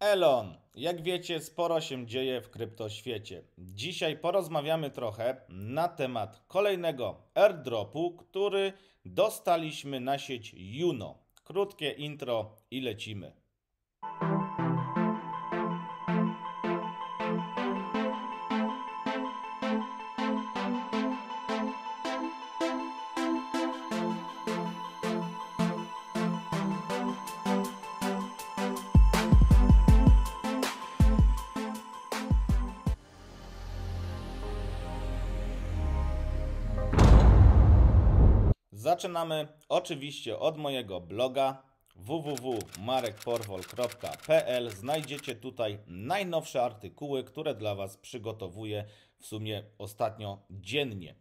Elon, jak wiecie, sporo się dzieje w kryptoświecie. Dzisiaj porozmawiamy trochę na temat kolejnego airdropu, który dostaliśmy na sieć Juno. Krótkie intro i lecimy. Zaczynamy oczywiście od mojego bloga www.marekporwol.pl. Znajdziecie tutaj najnowsze artykuły, które dla Was przygotowuję w sumie ostatnio dziennie.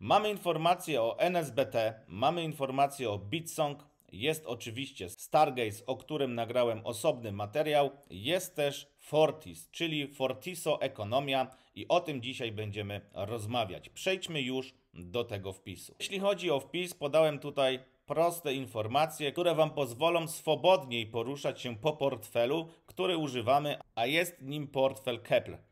Mamy informacje o NSBT, mamy informacje o Bitsong, jest oczywiście Stargaze, o którym nagrałem osobny materiał, jest też Fortis, czyli Fortiso Ekonomia i o tym dzisiaj będziemy rozmawiać. Przejdźmy już do tego wpisu. Jeśli chodzi o wpis, podałem tutaj proste informacje, które Wam pozwolą swobodniej poruszać się po portfelu, który używamy, a jest nim portfel Kepler.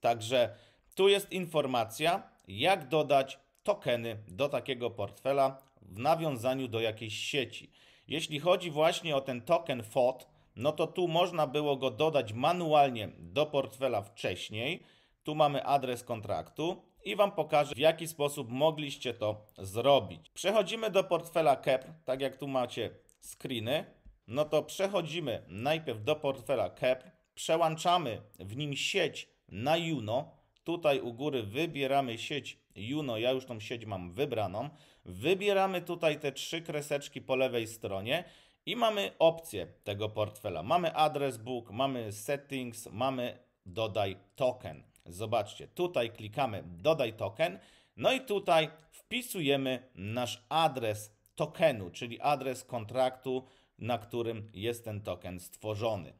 Także tu jest informacja, jak dodać tokeny do takiego portfela w nawiązaniu do jakiejś sieci. Jeśli chodzi właśnie o ten token FOT, no to tu można było go dodać manualnie do portfela wcześniej. Tu mamy adres kontraktu, i Wam pokażę, w jaki sposób mogliście to zrobić. Przechodzimy do portfela Kepr, tak jak tu macie screeny. No to przechodzimy najpierw do portfela Kepr, przełączamy w nim sieć na Juno. Tutaj u góry wybieramy sieć Juno, ja już tą sieć mam wybraną. Wybieramy tutaj te trzy kreseczki po lewej stronie i mamy opcję tego portfela. Mamy adres book, mamy settings, mamy dodaj token. Zobaczcie, tutaj klikamy dodaj token, no i tutaj wpisujemy nasz adres tokenu, czyli adres kontraktu, na którym jest ten token stworzony.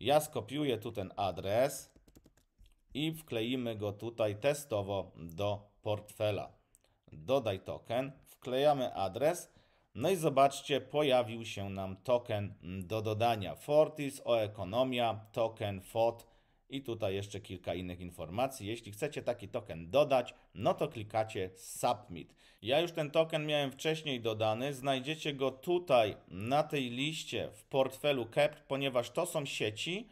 Ja skopiuję tu ten adres i wkleimy go tutaj testowo do portfela. Dodaj token, wklejamy adres, no i zobaczcie, pojawił się nam token do dodania. Fortis, o ekonomia, token FOT i tutaj jeszcze kilka innych informacji. Jeśli chcecie taki token dodać, no to klikacie Submit. Ja już ten token miałem wcześniej dodany. Znajdziecie go tutaj na tej liście w portfelu Kept, ponieważ to są sieci,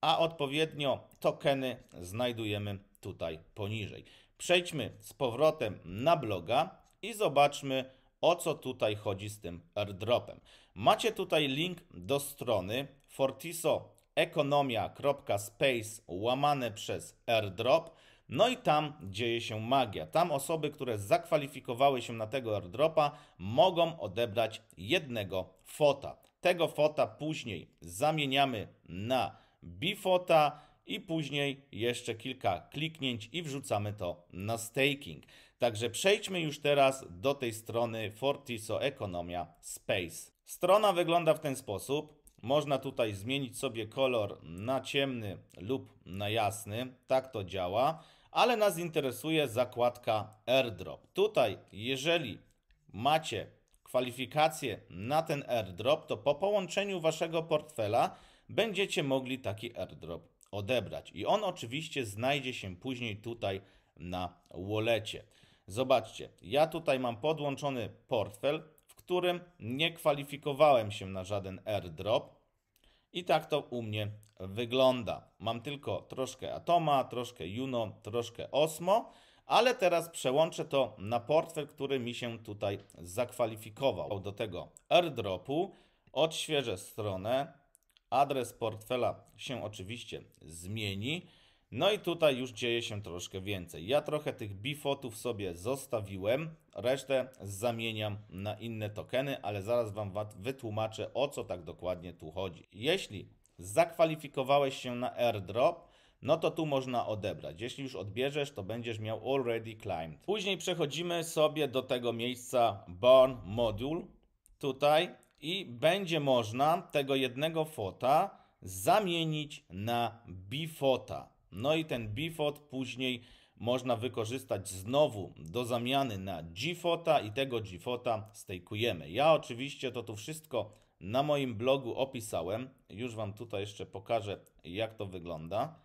a odpowiednio tokeny znajdujemy tutaj poniżej. Przejdźmy z powrotem na bloga i zobaczmy, o co tutaj chodzi z tym airdropem. Macie tutaj link do strony Fortiso ekonomia.space łamane przez airdrop. No i tam dzieje się magia. Tam osoby, które zakwalifikowały się na tego airdropa, mogą odebrać jednego fota. Tego fota później zamieniamy na bifota i później jeszcze kilka kliknięć i wrzucamy to na staking. Także przejdźmy już teraz do tej strony Fortiso Economia Space. Strona wygląda w ten sposób. Można tutaj zmienić sobie kolor na ciemny lub na jasny. Tak to działa. Ale nas interesuje zakładka AirDrop. Tutaj, jeżeli macie kwalifikacje na ten AirDrop, to po połączeniu waszego portfela będziecie mogli taki AirDrop odebrać. I on oczywiście znajdzie się później tutaj na wolecie. Zobaczcie, ja tutaj mam podłączony portfel, w którym nie kwalifikowałem się na żaden airdrop. I tak to u mnie wygląda. Mam tylko troszkę Atoma, troszkę Juno, troszkę Osmo, ale teraz przełączę to na portfel, który mi się tutaj zakwalifikował do tego airdropu. Odświeżę stronę. Adres portfela się oczywiście zmieni. No i tutaj już dzieje się troszkę więcej. Ja trochę tych bifotów sobie zostawiłem, resztę zamieniam na inne tokeny, ale zaraz Wam wytłumaczę o co tak dokładnie tu chodzi. Jeśli zakwalifikowałeś się na airdrop, no to tu można odebrać. Jeśli już odbierzesz, to będziesz miał already climbed. Później przechodzimy sobie do tego miejsca Born Module, tutaj i będzie można tego jednego fota zamienić na bifota. No i ten bifot później można wykorzystać znowu do zamiany na gifota i tego gifota stejkujemy. Ja oczywiście to tu wszystko na moim blogu opisałem. Już Wam tutaj jeszcze pokażę jak to wygląda.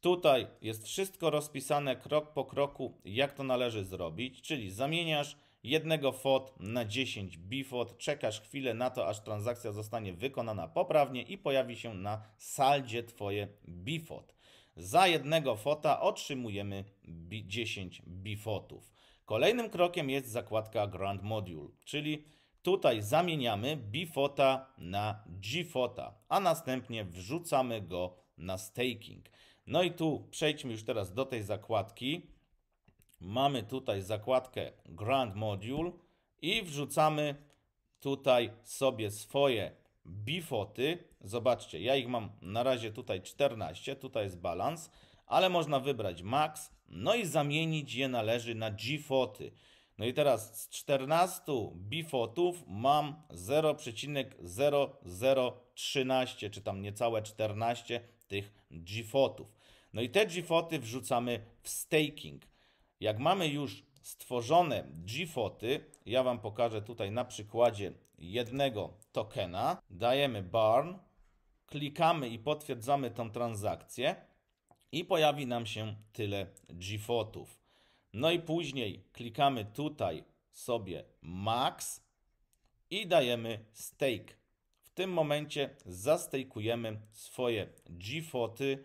Tutaj jest wszystko rozpisane krok po kroku, jak to należy zrobić, czyli zamieniasz jednego FOT na 10 BIFOT, czekasz chwilę na to, aż transakcja zostanie wykonana poprawnie i pojawi się na saldzie Twoje BIFOT. Za jednego fota otrzymujemy 10 bifotów. Kolejnym krokiem jest zakładka Grand Module, czyli tutaj zamieniamy bifota na gfota, a następnie wrzucamy go na staking. No i tu przejdźmy już teraz do tej zakładki. Mamy tutaj zakładkę Grand Module i wrzucamy tutaj sobie swoje bifoty. Zobaczcie, ja ich mam na razie tutaj 14, tutaj jest balans, ale można wybrać max, no i zamienić je należy na gifoty. No i teraz z 14 bifotów mam 0,0013, czy tam niecałe 14 tych gifotów. No i te gifoty wrzucamy w staking. Jak mamy już stworzone GFOTy, ja Wam pokażę tutaj na przykładzie jednego tokena, dajemy barn, klikamy i potwierdzamy tą transakcję i pojawi nam się tyle GFOTów. No i później klikamy tutaj sobie max i dajemy stake. W tym momencie zastejkujemy swoje GFOTy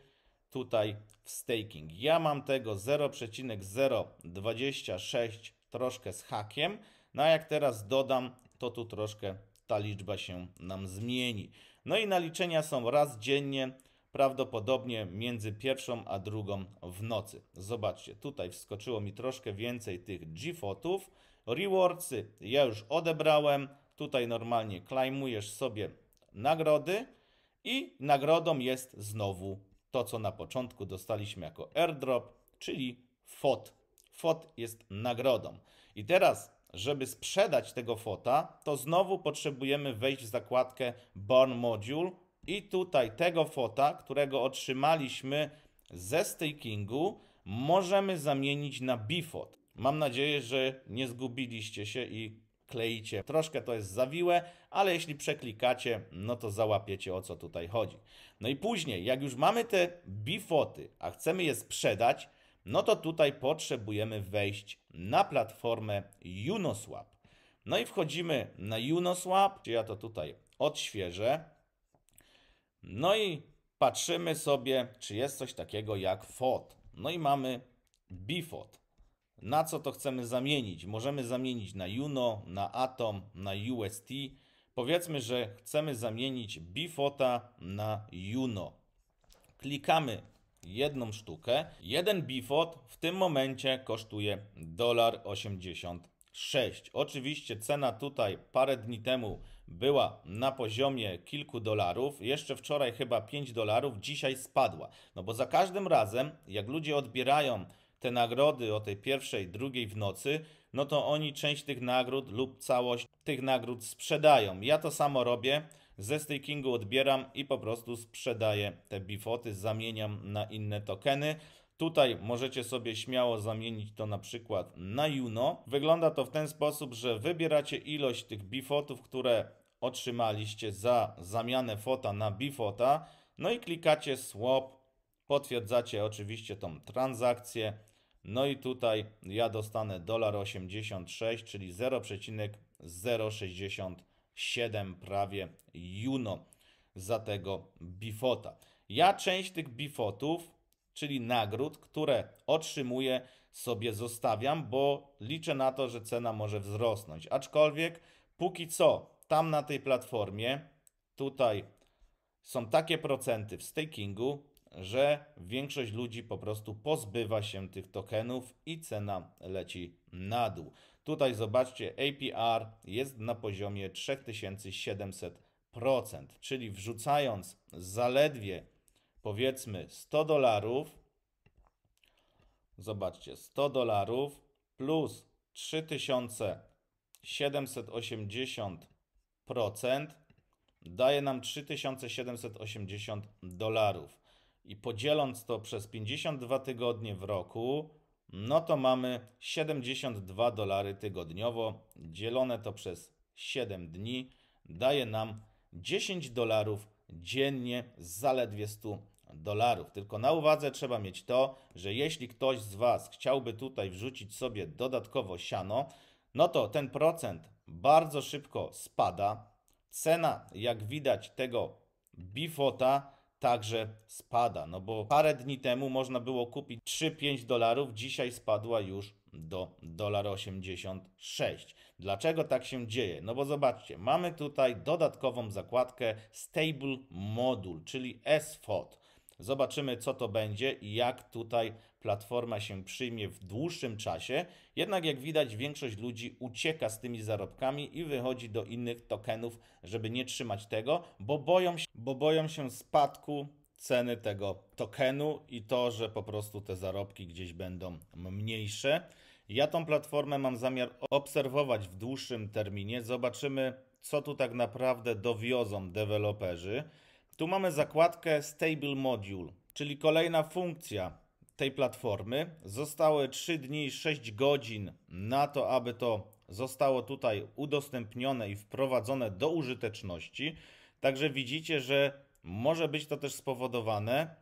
tutaj w staking. Ja mam tego 0,026 troszkę z hakiem. No a jak teraz dodam, to tu troszkę ta liczba się nam zmieni. No i naliczenia są raz dziennie, prawdopodobnie między pierwszą a drugą w nocy. Zobaczcie, tutaj wskoczyło mi troszkę więcej tych GFOTów. Rewardsy ja już odebrałem. Tutaj normalnie klejmujesz sobie nagrody i nagrodą jest znowu to, co na początku dostaliśmy jako airdrop, czyli FOT. FOT jest nagrodą. I teraz, żeby sprzedać tego FOTA, to znowu potrzebujemy wejść w zakładkę Born Module i tutaj tego FOTA, którego otrzymaliśmy ze stakingu, możemy zamienić na BIFOT. Mam nadzieję, że nie zgubiliście się i kleicie. Troszkę to jest zawiłe, ale jeśli przeklikacie, no to załapiecie o co tutaj chodzi. No i później, jak już mamy te bifoty, a chcemy je sprzedać, no to tutaj potrzebujemy wejść na platformę Uniswap. No i wchodzimy na Unoswap, ja to tutaj odświeżę. No i patrzymy sobie, czy jest coś takiego jak FOT. No i mamy BIFOT. Na co to chcemy zamienić? Możemy zamienić na Juno, na Atom, na UST. Powiedzmy, że chcemy zamienić bifota na Juno. Klikamy jedną sztukę. Jeden bifot w tym momencie kosztuje dolar 86. Oczywiście cena tutaj parę dni temu była na poziomie kilku dolarów, jeszcze wczoraj chyba 5 dolarów, dzisiaj spadła. No bo za każdym razem, jak ludzie odbierają te nagrody o tej pierwszej, drugiej w nocy, no to oni część tych nagród lub całość tych nagród sprzedają. Ja to samo robię, ze stakingu odbieram i po prostu sprzedaję te bifoty, zamieniam na inne tokeny. Tutaj możecie sobie śmiało zamienić to na przykład na Juno. Wygląda to w ten sposób, że wybieracie ilość tych bifotów, które otrzymaliście za zamianę fota na bifota, no i klikacie swap, potwierdzacie oczywiście tą transakcję no i tutaj ja dostanę dolar 86, czyli 0,067 prawie juno za tego bifota. Ja część tych bifotów, czyli nagród, które otrzymuję, sobie zostawiam, bo liczę na to, że cena może wzrosnąć. Aczkolwiek póki co tam na tej platformie, tutaj są takie procenty w stakingu, że większość ludzi po prostu pozbywa się tych tokenów i cena leci na dół. Tutaj zobaczcie, APR jest na poziomie 3700%, czyli wrzucając zaledwie powiedzmy 100 dolarów, zobaczcie, 100 dolarów plus 3780% daje nam 3780 dolarów i podzieląc to przez 52 tygodnie w roku, no to mamy 72 dolary tygodniowo. Dzielone to przez 7 dni daje nam 10 dolarów dziennie z zaledwie 100 dolarów. Tylko na uwadze trzeba mieć to, że jeśli ktoś z Was chciałby tutaj wrzucić sobie dodatkowo siano, no to ten procent bardzo szybko spada. Cena, jak widać, tego bifota także spada. No bo parę dni temu można było kupić 3-5 dolarów, dzisiaj spadła już do 1,86. 86. Dlaczego tak się dzieje? No bo zobaczcie, mamy tutaj dodatkową zakładkę Stable Module, czyli SFOT. Zobaczymy, co to będzie i jak tutaj platforma się przyjmie w dłuższym czasie, jednak jak widać większość ludzi ucieka z tymi zarobkami i wychodzi do innych tokenów, żeby nie trzymać tego, bo boją się, bo boją się spadku ceny tego tokenu i to, że po prostu te zarobki gdzieś będą mniejsze. Ja tą platformę mam zamiar obserwować w dłuższym terminie. Zobaczymy, co tu tak naprawdę dowiozą deweloperzy. Tu mamy zakładkę Stable Module, czyli kolejna funkcja, tej platformy. Zostały 3 dni, 6 godzin na to, aby to zostało tutaj udostępnione i wprowadzone do użyteczności. Także widzicie, że może być to też spowodowane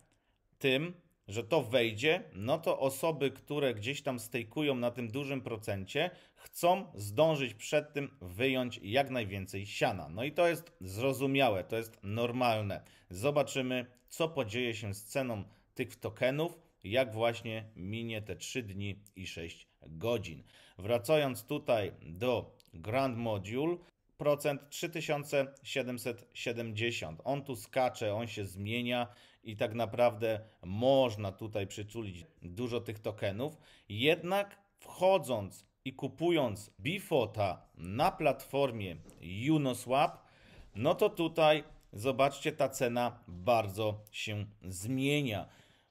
tym, że to wejdzie, no to osoby, które gdzieś tam stejkują na tym dużym procencie, chcą zdążyć przed tym wyjąć jak najwięcej siana. No i to jest zrozumiałe, to jest normalne. Zobaczymy, co podzieje się z ceną tych tokenów jak właśnie minie te 3 dni i 6 godzin. Wracając tutaj do Grand Module, procent 3770. On tu skacze, on się zmienia i tak naprawdę można tutaj przyczulić dużo tych tokenów. Jednak wchodząc i kupując Bifota na platformie Uniswap, no to tutaj zobaczcie, ta cena bardzo się zmienia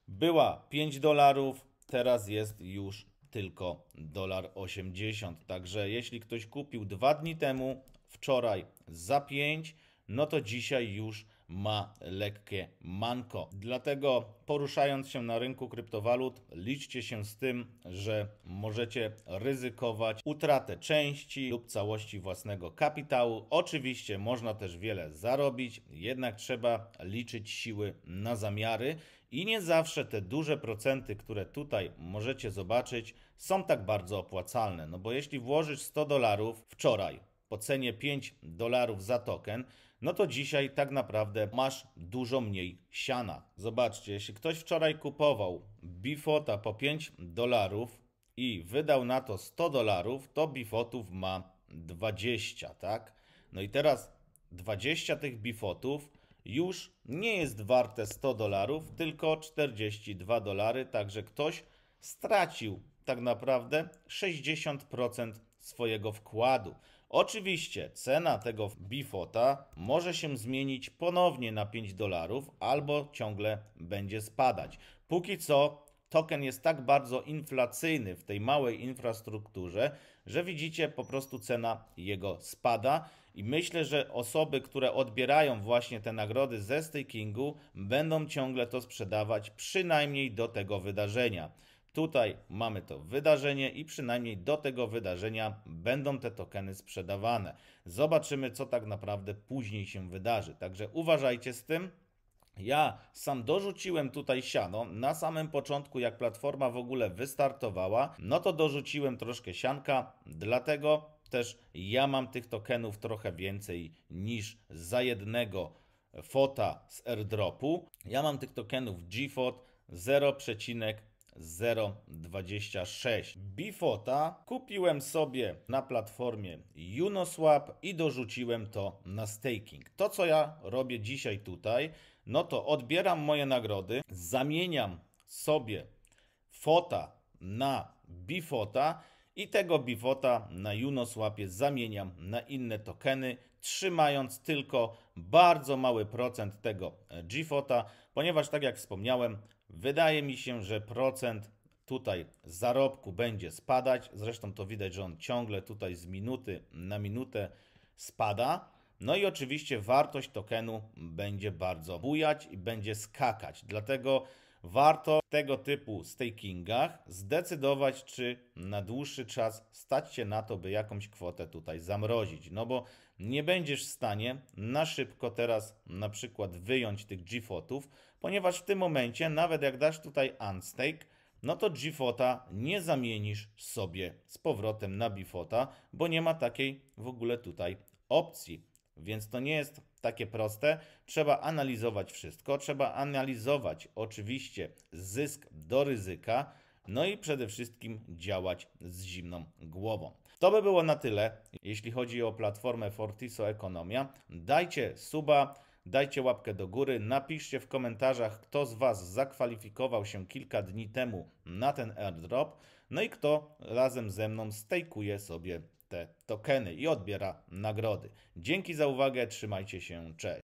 była 5 dolarów, teraz jest już tylko dolar 80. Także jeśli ktoś kupił dwa dni temu, wczoraj za 5, no to dzisiaj już ma lekkie manko. Dlatego poruszając się na rynku kryptowalut, liczcie się z tym, że możecie ryzykować utratę części lub całości własnego kapitału. Oczywiście można też wiele zarobić, jednak trzeba liczyć siły na zamiary i nie zawsze te duże procenty, które tutaj możecie zobaczyć, są tak bardzo opłacalne. No bo jeśli włożysz 100 dolarów wczoraj po cenie 5 dolarów za token, no to dzisiaj tak naprawdę masz dużo mniej siana. Zobaczcie, jeśli ktoś wczoraj kupował Bifota po 5 dolarów i wydał na to 100 dolarów, to Bifotów ma 20, tak? No i teraz 20 tych Bifotów już nie jest warte 100 dolarów, tylko 42 dolary, także ktoś stracił tak naprawdę 60% swojego wkładu. Oczywiście cena tego bifota może się zmienić ponownie na 5 dolarów albo ciągle będzie spadać. Póki co token jest tak bardzo inflacyjny w tej małej infrastrukturze, że widzicie po prostu cena jego spada i myślę, że osoby, które odbierają właśnie te nagrody ze stakingu będą ciągle to sprzedawać przynajmniej do tego wydarzenia. Tutaj mamy to wydarzenie i przynajmniej do tego wydarzenia będą te tokeny sprzedawane. Zobaczymy, co tak naprawdę później się wydarzy. Także uważajcie z tym. Ja sam dorzuciłem tutaj siano na samym początku, jak platforma w ogóle wystartowała, no to dorzuciłem troszkę sianka, dlatego też ja mam tych tokenów trochę więcej niż za jednego fota z airdropu. Ja mam tych tokenów GFOT 0,026. Bifota kupiłem sobie na platformie Uniswap i dorzuciłem to na staking. To co ja robię dzisiaj tutaj, no to odbieram moje nagrody, zamieniam sobie fota na bifota i tego bifota na Uniswapie zamieniam na inne tokeny, trzymając tylko bardzo mały procent tego GFOTA, ponieważ tak jak wspomniałem, wydaje mi się, że procent tutaj zarobku będzie spadać. Zresztą to widać, że on ciągle tutaj z minuty na minutę spada. No i oczywiście wartość tokenu będzie bardzo bujać i będzie skakać. Dlatego warto w tego typu stakingach zdecydować, czy na dłuższy czas stać się na to, by jakąś kwotę tutaj zamrozić. No bo nie będziesz w stanie na szybko teraz na przykład wyjąć tych GFOTów, ponieważ w tym momencie, nawet jak dasz tutaj unstake, no to GFOTA nie zamienisz sobie z powrotem na Bifota, bo nie ma takiej w ogóle tutaj opcji. Więc to nie jest takie proste. Trzeba analizować wszystko, trzeba analizować oczywiście zysk do ryzyka, no i przede wszystkim działać z zimną głową. To by było na tyle, jeśli chodzi o platformę Fortiso Ekonomia. Dajcie suba, dajcie łapkę do góry, napiszcie w komentarzach, kto z Was zakwalifikował się kilka dni temu na ten airdrop, no i kto razem ze mną stejkuje sobie te tokeny i odbiera nagrody. Dzięki za uwagę, trzymajcie się, cześć.